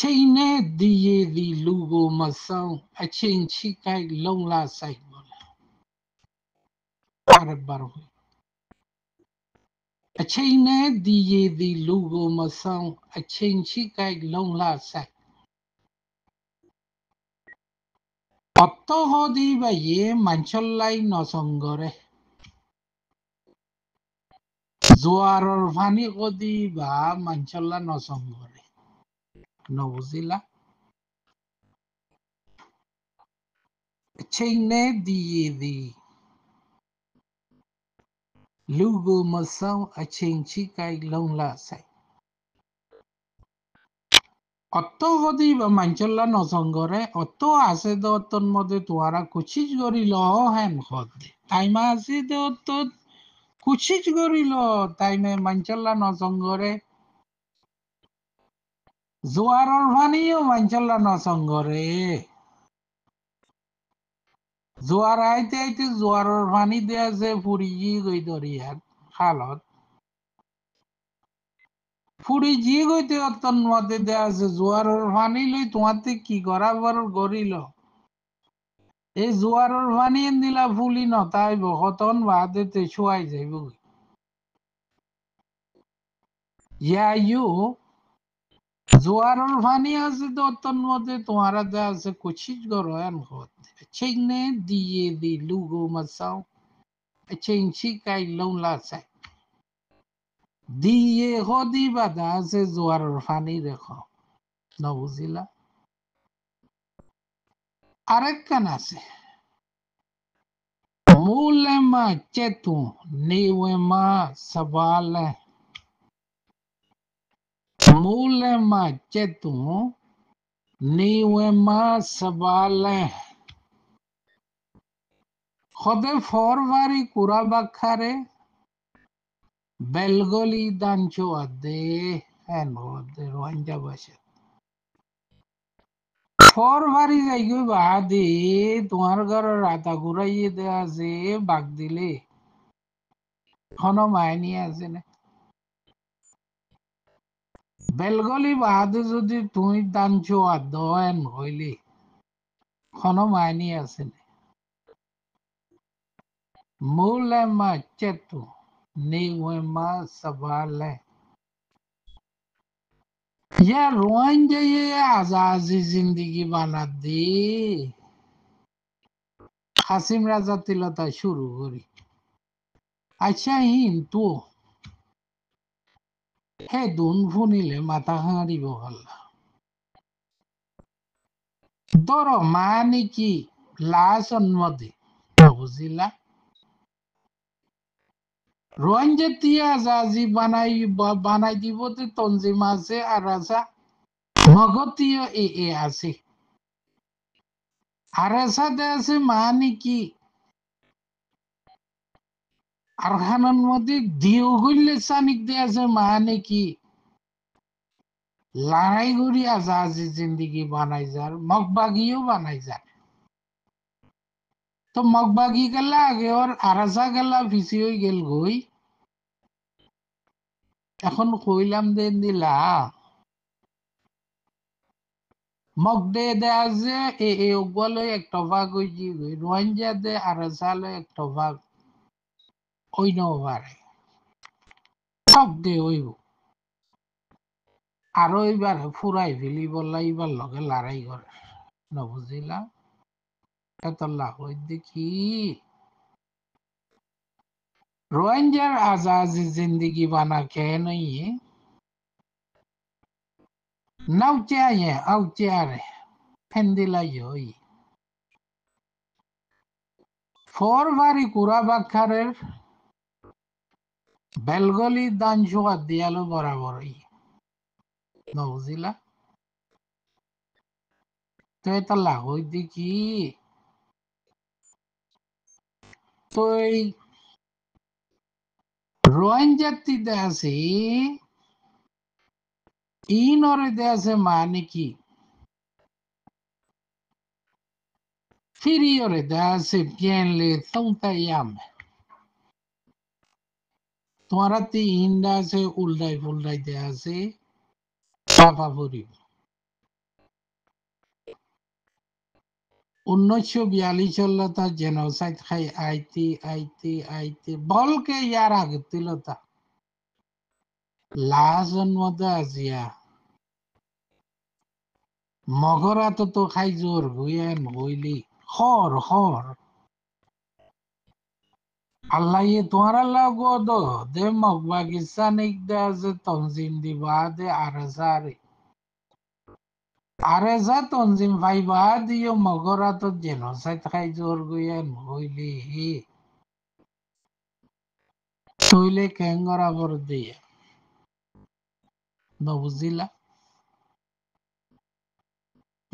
ချိန်နဲ့ဒီရည်ဒီလူကိုမဆောင်အချိန်ချိကိုက်လုံလာဆိုင်ပါလားဘာရဘာရအချိန်နဲ့ဒီရည်ဒီလူကိုမဆောင်အချိန်ချိကိုက်လုံလာဆိုင် অত্তহদি বা ইয়ে মাঞ্চল্লাই নসঙ্গরে জোয়ারর ভানি কদি বা মাঞ্চল্লা নসঙ্গরে Novozilla. Change the the logo mà sao a change chi cái lông là sai. অত যদি মাঞ্চল্লা নসঙ্গরে অত আছে তো তোর মধ্যে তোয়ারা কুচিজ করিল হেন হদে তাইমা আছে তো তোর কুচিজ করিল তাইমে মাঞ্চল্লা নসঙ্গরে জোয়ারর পানীও মাঞ্চল্লা নচংগৰে জোৱাৰ আইতে আইতে পানী পানি দেয়া যে ফুরিজি গই দরিয়ার খালত ফুরিজি গইতে অতন মতে দেয়া আছে জোয়ারর পানি লই তোমাতে কি করা বর গরিল এই জোৱাৰৰ পানী দিলা ফুলি নতাইব কতন বাদেতে শুয়াই যাইব ইয়া জোয়ারৰ পানী আছতৰ মতে তোৰা যা আছে কুছিছ গৰায়ণকৈ চেইনে দিয়েবি লুগো মাছ আচেই চি ไ ক লোঁলা sæ দিয়ে গদিবা দা আছ জোয়ারৰ পানী ৰখো ন বুজিলা আৰু কাণ আছে মূলম মা জেতোন নিৱে মা সভালে மூலமா அச்சத்தும் நீவமா சவால খদে ফরবারি কুরা বাখারে বেলগলি দাঞ্চো আদে হ্যাঁ ভবদে রোহিঙ্গা ভাষা ফরবারি যাইগো বাহাদি তোমার ঘর রাতা ঘুরাইয়ে দেয়া যে বাগ দিলে এখনো মায়নি আছে না বেলগলি বাহাদুর যদি তুই দান চোয়া দয়েন হইলি কোনো মাইনি আছে মূলে মা চেতু নি মা সবালে ये रोइन जाइए आजाजी जिंदगी बना दी हासिम राजा तिलता शुरू करी अच्छा हिंदू तो হেডুন ভুনিলে মাথা হাঁড়িব হল্লা দর মানে কি লাশ অন্মদে বুঝিলা রোহন তিয়াজ আজি বানাই বানাই দিব তে তঞ্জিম আছে আর রাজা মগতীয় এ এ আছে আর রাজা দে আছে মানে কি আরহানার মধ্যে দিও গইলে চানিক দেয়া যে মাহানে কি লড়াই করিয়া যা যে জিন্দিগি বানাই যার মগবাগিও বানাই যার তো মগবাগি গেলা আগে ওর আরাজা গেলা ভিসি হয়ে গেল গই এখন কইলাম দেন দিলা মগ দে দেয়া যে এ এ ওগুয়া এক একটা ভাগ হয়ে রোহিঙ্গা দে আরাজা লই একটা ভাগ হইনও পারে শব্দে হইব আরো এইবার ফুরাই ফেলি বললা এইবার লগে লড়াই করে নবুঝিলা এত লাহই দেখি রোহিঙ্গার আজাজ জিন্দগি বানা কে নই নাও চেয়ে ফেন্দিলাই হই ফোর বারি কুড়া বাখারের বেলগলি দান জোগাত দিয়ালো বরাবরই নবুঝিলা তো এটা লাগই দেখি তো এই রোহিঙ্গাতিতে আছে ইনরেতে আছে মানে কি ফিরিয়রে দেয়া আছে জ্ঞান লে তৌতাই আমে তোমারা ইন্ডা আছে উল্টাই ফুলটাই দেয়া আছে চাপা পড়িব উনিশশো বিয়াল্লিশ সালতা জেনোসাইড খাই আইতে আইতে আইতে বলকে ইয়ার আগে তিলতা লা জন্মতে আজিয়া মগরাত তো খাই জোর হইয়ান হইলি খর খর আল্লাহ তোমার আল্লাহ গোদ দে মগবা গিসা নিক দে আছে তনজিম দিবা দে আরজারে আরজা তনজিম ভাইবা দিও মগরা তো জেন সাইত খাই জোর গইয়ান হইলি হি তইলে কেঙ্গরা বর দিয়া ন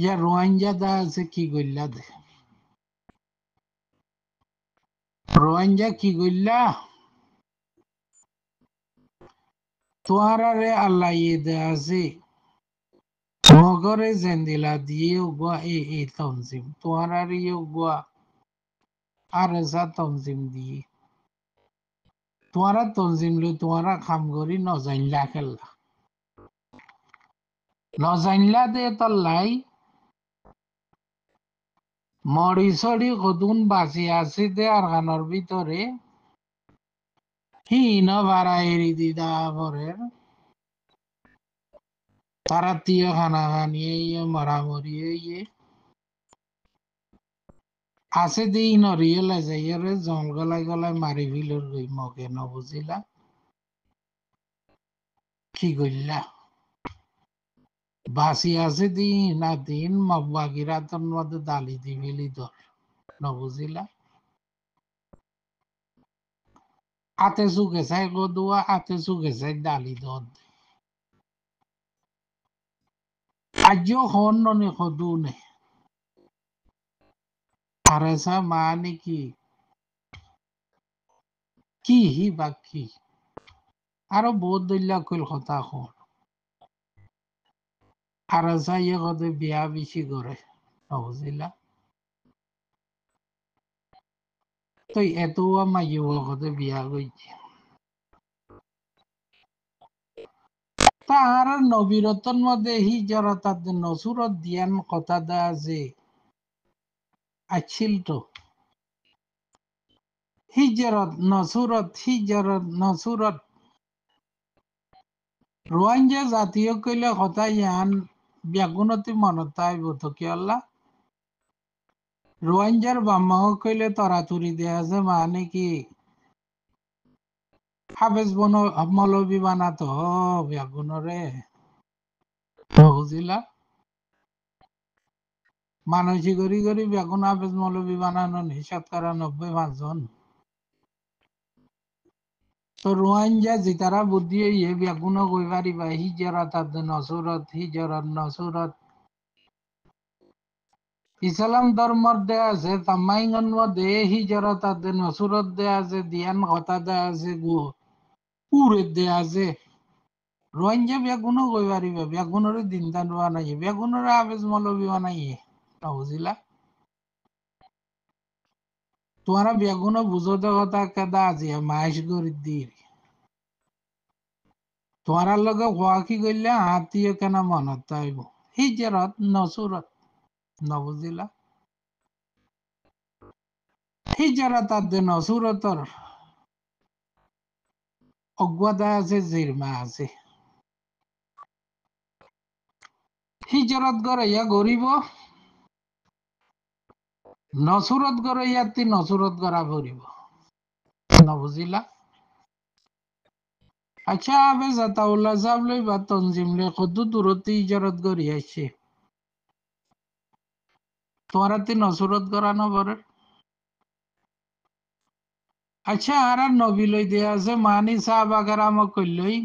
ইয়া রোহিঙ্গা দা আছে কি গইলা দে রোহিঙ্গা কি কইলা তোহারারে আল্লাহ ইয়ে দেয়া আছে মগরে জেন্দিলা দিয়ে উগুয়া এ এ তনজিম তোহারারে উগুয়া আর যা তনজিম দিয়ে তোমারা তনজিম লো তোমারা খাম করি নজাইনলা খেললা নজাইনলা দে তল্লাই মরিসরি কদুন আছে আছি আর গানর ভিতরে হীন বাড়াইরি দিদা পরের তারা খানা খানা খানিয়ে মরা মরি এই আছে দি নরিয়েলে যাইয়ে জল গলায় গলায় মারি ফিলর গই মগে নবুঝিলা কি কইলা ভাসিয়াছে দিন আর দিন বাগিরা তন্মধ্যে দালি দিবিলি দর ন বুঝিলা আতে চুকে চাই গদুয়া আতে চুকে চাই দালি দর আজ হন ননে সদু নে আরে মা নাকি কি হি বা কি আরো বহুত দলীয় কথা হন আর যাইয়ে কদে বিয়া বেশি করে বুঝিলা তো এত মাইয়ে কদে বিয়া করছে তাহার নবীরতন মধ্যে হি জড়তার নসুরত দিয়ান কথা দা যে আছিল তো হিজরত নসুরত হিজরত নসুরত রোহিঙ্গা জাতীয় কইলে কথা ইয়ান ব্যাগুণতি মনতাই বুথকিয়াল্লা রোয়াঞ্জার বাম্মাহ কইলে তরাতুরি দেয়া যে মানে কি হাফেজ বন মৌলবি বানাতো ব্যাগুণরে বুঝিলা মানসিক গরি গরি ব্যাগুণ হাফেজ মৌলবি বানানো নিষেধ করা নব্বই পাঁচজন তো রোহিঙ্গা জিতারা বুদ্ধি ইয়ে ব্যাগুণ কই পারিবা হিজরত আদ নসরত হিজরত নসরত ইসলাম ধর্মর দেয়া আছে তামাইঙ্গন মধ্যে হিজরত আদ নসরত দেয়া আছে দিয়ান কথা দেয়া আছে গো পুরে দেয়া আছে রোহিঙ্গা ব্যাগুণ কই পারিবা ব্যাগুণর দিনদান বানাইয়ে ব্যাগুণর আবেজ মলবি বানাইয়ে বুঝিলা তোমারা বেগুন বুঝতে কথা কেদা আছে মাইশ গরিব দিয়ে তোয়ারার লগে ওয়াকি করলে হাতিও কেন মনত আইব হিজরত নসুরত নবুঝিলা হিজরত আর দিন নসুরতর অজ্ঞতা আছে জিরমা আছে হিজরত গড়াইয়া গরিব নসুরত গড়াইয়া তি নসুরত গড়া ভরিব নবুঝিলা আচ্ছা আবেজ যাব লই বা তঞ্জিম লই কত দূরতে ইজারত করি আসছে তোরাতে তিন অসুরত করানো পরে আচ্ছা আর নবী লই দেয়া আছে মানি সাহাবা কারাম কইলই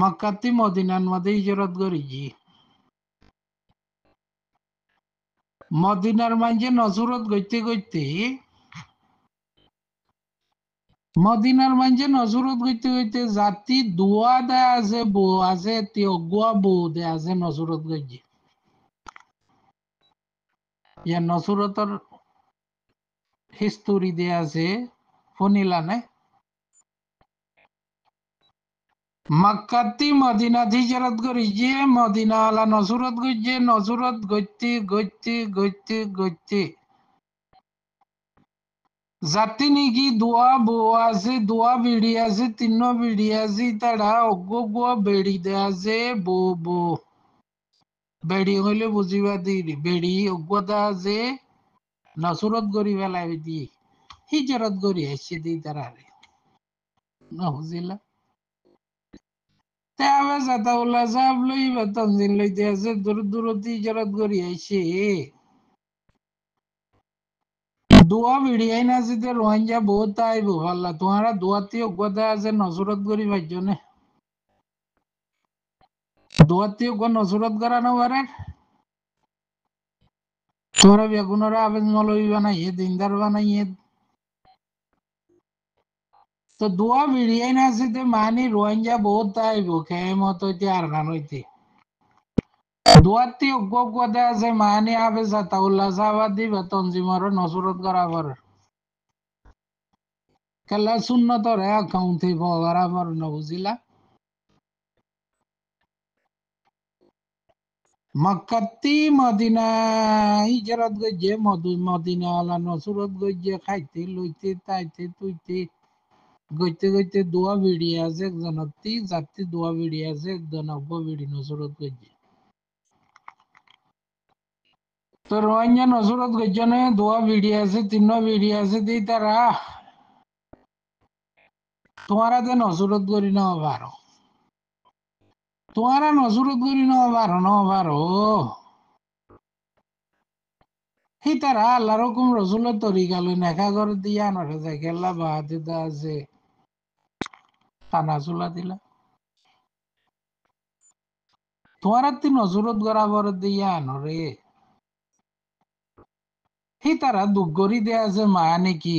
মক্কাতে মদিনান মধ্যে ইজরত করিছি মদিনার মাঝে নজরত গইতে গইতে মদিনার মাঝে নজরত গইতে গইতে জাতি দোয়া দেয়া আছে বউ আছে তিয়গুয়া বউ দেয়া আছে নজরত গইছে ইয়া নজরতর হিস্টোরি দেয়া আছে ফনিলা নে মাক্কাতি মদিনা হিজরত করি যে মদিনা আলা নজরত গইছে নজরত গইতে গইতে গইতে গইতে জাতিনিকি দোয়া বোয়াজে দোয়া বিড়িয়াজে তিন্ন বিড়িয়াজি তারা অজ্ঞ গুয়া বেড়ি দেয়াজে বো বো বেড়ি হইলে বুঝিবা দি বেড়ি অজ্ঞতা যে নসুরত গরি ফেলাবি দি হিজরত গরি আইসে দি তারা রে না বুঝিলা তাহলে জাতাউল্লাহ সাহেব লইবা তঞ্জিন লইতে আছে দূর দূরতি হিজরত গরি আইসে দোয়া বিড়িয়াই না যে রোহিঙ্গা বহুত আইব ভাল্লা তোমারা দোয়াতে অজ্ঞতা আছে নজরত করি ভাইজনে দোয়াতে অজ্ঞ নজরত করা না পারে তোমরা বেগুনরা আবেদ মলই বানাই বানাইয়ে দিনদার বানাই বানাইয়ে তো দোয়া বিড়িয়াই না যে মানে রোহিঙ্গা বহুত আইব কেমত হইতে আর না হইতে দুয়াতি উগ্গদে আছে মাহানি আবে জাতাউল্লাহ সাহাবাদি বা তঞ্জিমর নসরত করাবর কেলা সুন্নতর অ্যাকাউন্ট থেকে বরাবর ন বুঝিলা মক্কাতি মদিনা ইজরত গইজে মধু মদিনা আলা নসরত গইজে খাইতে লইতে তাইতে তুইতে গইতে গইতে দোয়া বিড়ি আছে একজনতি জাতি দোয়া বিড়ি আছে একজন অব্ব বিড়ি নসরত গইজে তোর রোহিঙ্গা নজরত গজনে দোয়া ভিডিও আছে তিন ভিডিও আছে দি তারা তোমারা যে নজরত করি না পারো তোমারা নজরত করি না পারো না পারো সেই তারা আল্লাহর রকম রসুলের তরিকা লই নেখা করে দিয়া নরে যে খেলা বাহাতি দা আছে টানা চুলা দিলা তোমার তি নজরত করা বর দিয়া নরে hi tara dubgori de aze maani ki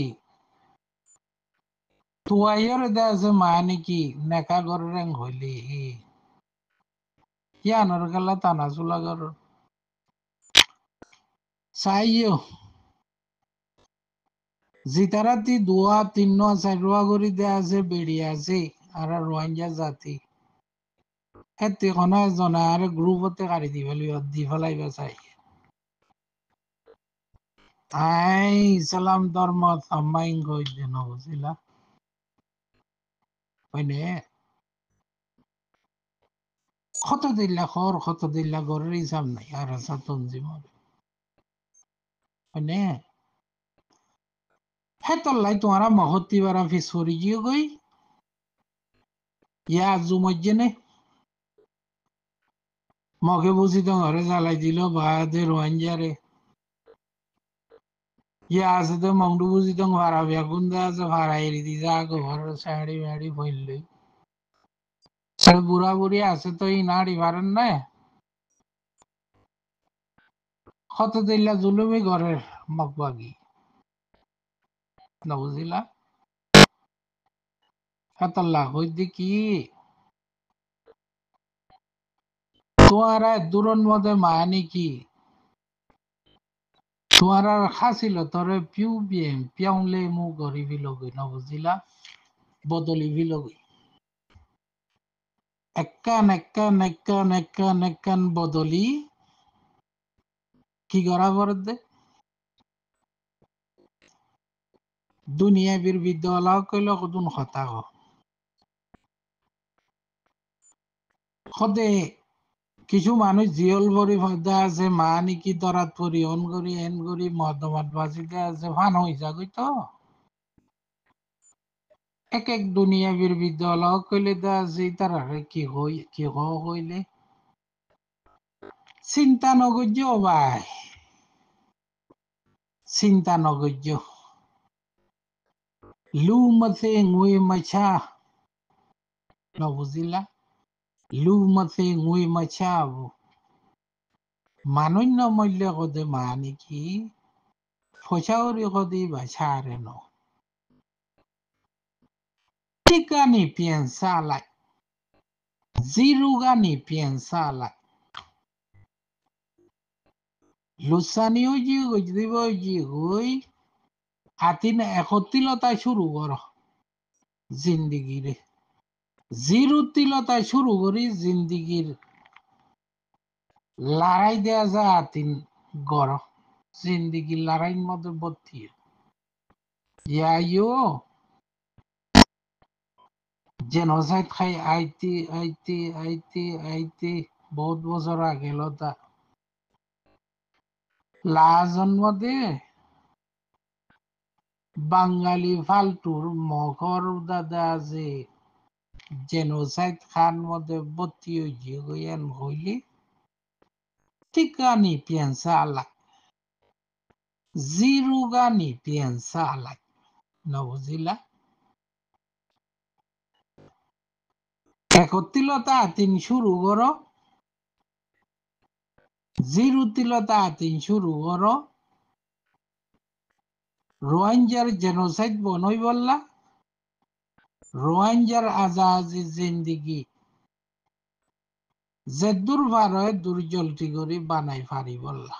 tuwayor de aze maani ki neka goreng holi hi ya norgala tanasula gor sayo জিতারাতি দুয়া তিন্ন আছে রোয়াগরি দে আছে বেড়ি আছে আর রোহিঙ্গা জাতি হেতে কোনো জনা আর গ্রুপতে কাড়ি দি ফেলি দি ফেলাইবা চাই তাই ইসলাম ধর্ম সম্মাইন কইতেন বুঝিলা হইলে কত দিল্লা খর কত দিল্লা গরের হিসাব নাই আর আছে জীবন হইলে হে তল্লাই তোমারা মহতি বারা ফিসরি গিয়ে গই ইয়া আজু মজ্জে নেই মগে বুঝি তো ঘরে জ্বালাই দিল বা দে ইয়া আছে তো মংডু বুঝি তো ভাড়া বিয়া গুন্দা আছে ভাড়া এরি দি যা ঘর সাড়ি বাড়ি ফইলে সব বুড়া বুড়ি আছে তো ই নাড়ি ভারেন না কত দিল্লা জুলুমি ঘরের মকবাগি না বুঝিলা হাতাল্লাহ হইতে কি তোমারা দূরন মধ্যে মানে কি তোমার খাছিল তরে পিউ বিএম পিয়াউলে মু গরিবি লগই ন বুঝিলা বদলি কি গড়া দে দুনিয়া বীর বিদ্যালয় কইল কদুন কথা কিছু মানুষ জিয়ল ভরি ভদ্দা আছে মা নিকি তরাত ভরি অন করি এন করি মহদমাত বাজিতে আছে ভান হই যাগই তো এক এক দুনিয়া বীর বিদ্যালয় কইলে দা আছে তারা কি হই কি হ হইলে চিন্তা নগজ্য ভাই চিন্তা নগজ্য লু মতে গুই মাছা নবুঝিলা lumatin ui machavo. manu no de maniquí. maniki, fochauri de bachareno. Tika ni piensa ziruga ni piensa la. Lusani uji gujdibo uji Atine atin ejotilota ta goro, Zindigiri. জিরুতিলতায় শুরু করি জিন্দিগির লড়াই দেয়া যা তিন গর জিন্দিগি লড়াইয়ের মধ্যে ভর্তি ইয়াইও জেনোসাইড খাই আইতি আইতি আইতি আইতি বহুত বছর আগে লতা লা জন্মতে বাঙালি ফালতুর মখর দাদা আছে জেনোসাইড খান মধ্যে বত্তি হইয়েন হইলি ঠিকানি পিয়ানসা আলাক জিরুগানি পিয়ানসা আলাক নবজিলা একত্রিলতা তিন শুরু করো জিরুতিলতা তিন শুরু করো রোহিঙ্গার জেনোসাইড বনই বললা রোহিঙ্গার আজাজি জিন্দিগি যে দূর ভারয় দুর্জলটি করি বানাই পারি বললা